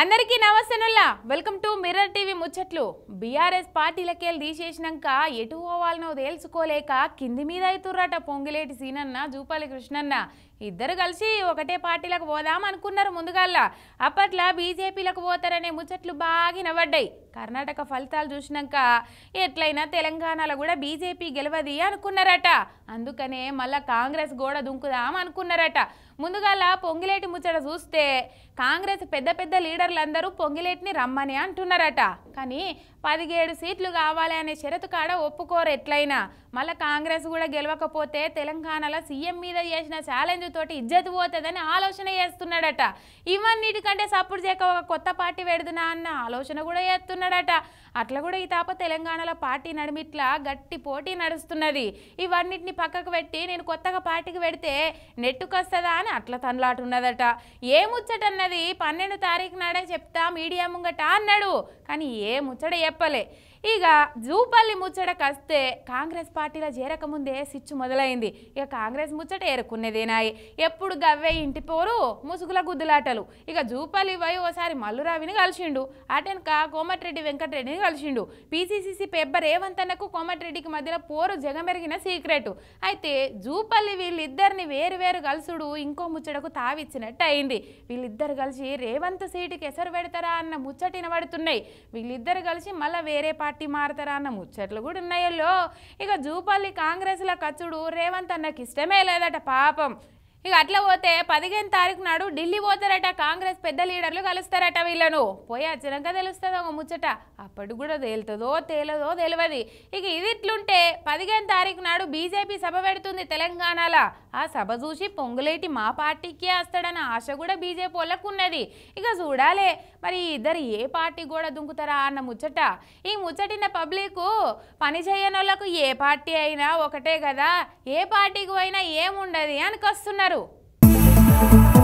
అందరికీ నమస్తనుల్లా welcome to Mirror TV ముచ్చట్లు బీఆర్ఎస్ పార్టీలకెళ్ళి తీసేసినాక ఎటు పోవాలనో తేల్చుకోలేక కింది మీద అవుతుర్రట పొంగిలేటి సీనన్న జూపాలి కృష్ణన్న ఇద్దరు కలిసి ఒకటే పార్టీలకు పోదాం అనుకున్నారు ముందుగల్లా అప్పట్లో బీజేపీలకు పోతారనే ముచ్చట్లు బాగా నవ్వడ్డాయి కర్ణాటక ఫలితాలు చూసినాక ఎట్లయినా తెలంగాణలో కూడా బీజేపీ గెలవది అనుకున్నారట అందుకనే మళ్ళా కాంగ్రెస్ గోడ దుంకుదాం అనుకున్నారట ముందుగా పొంగిలేటి ముచ్చట చూస్తే కాంగ్రెస్ పెద్ద పెద్ద లీడర్లందరూ పొంగిలేటిని రమ్మని అంటున్నారట కానీ పదిహేడు సీట్లు కావాలి అనే షరతు కాడ ఒప్పుకోరు ఎట్లయినా మళ్ళీ కాంగ్రెస్ కూడా గెలవకపోతే తెలంగాణలో సీఎం మీద చేసిన ఛాలెంజ్ తోటి ఇజ్జత్ పోతుందని ఆలోచన చేస్తున్నాడట ఇవన్నిటికంటే సపోర్ట్ చేయక ఒక కొత్త పార్టీ పెడుతున్నా అన్న ఆలోచన కూడా చేస్తున్నాడట అట్లా కూడా ఈ తాప తెలంగాణలో పార్టీ నడిమిట్లా గట్టి పోటీ నడుస్తున్నది ఇవన్నిటిని పక్కకు పెట్టి నేను కొత్తగా పార్టీకి పెడితే నెట్టుకొస్తుందా అని అట్లా తనలాటున్నదట ఏముచ్చటన్నది పన్నెండు తారీఖు నాడే చెప్తా మీడియా ముంగట అన్నాడు కానీ ఏ Muchas gracias. ఇక జూపల్లి ముచ్చట కస్తే కాంగ్రెస్ పార్టీలో చేరకముందే సిచ్చు మొదలైంది ఇక కాంగ్రెస్ ముచ్చట ఏరుకున్నదేనాయి ఎప్పుడు గవ్వే ఇంటి పోరు ముసుగుల గుద్దులాటలు ఇక జూపల్లి వై ఓసారి మల్లురావిని కలిసిండు అటెనక కోమటిరెడ్డి వెంకటరెడ్డిని కలిసిండు పీసీసీసీ పేపర్ రేవంతనకు కోమటిరెడ్డికి మధ్యలో పోరు జగమెరిగిన సీక్రెట్ అయితే జూపల్లి వీళ్ళిద్దరిని వేరువేరు కలుసుడు ఇంకో ముచ్చటకు తావిచ్చినట్టు అయింది వీళ్ళిద్దరు కలిసి రేవంత్ సీటుకి ఎసరు పెడతారా అన్న ముచ్చటిన పడుతున్నాయి వీళ్ళిద్దరు కలిసి మళ్ళీ వేరే పార్టీ పార్టీ మారతారా అన్న ముచ్చట్లు కూడా ఉన్నాయో ఇక జూపల్లి కాంగ్రెస్ల కచ్చుడు రేవంత్ అన్నకి ఇష్టమే లేదట పాపం ఇక అట్లా పోతే పదిహేను తారీఖు నాడు ఢిల్లీ పోతారట కాంగ్రెస్ పెద్ద లీడర్లు కలుస్తారట వీళ్ళను పోయి వచ్చినాక తెలుస్తుంది ఒక ముచ్చట అప్పటి కూడా తేలుతుందో తేలదో తెలియదు ఇక ఇది ఇట్లుంటే పదిహేను తారీఖు నాడు బీజేపీ సభ పెడుతుంది తెలంగాణలో ఆ సభ చూసి పొంగులేటి మా పార్టీకే వస్తాడన్న ఆశ కూడా బీజేపీ వాళ్ళకు ఉన్నది ఇక చూడాలే మరి ఇద్దరు ఏ పార్టీ కూడా దుంకుతారా అన్న ముచ్చట ఈ ముచ్చటిన పబ్లిక్ పని చేయని వాళ్ళకు ఏ పార్టీ అయినా ఒకటే కదా ఏ పార్టీకి పోయినా ఏముండదు కస్తున్నారు Thank you.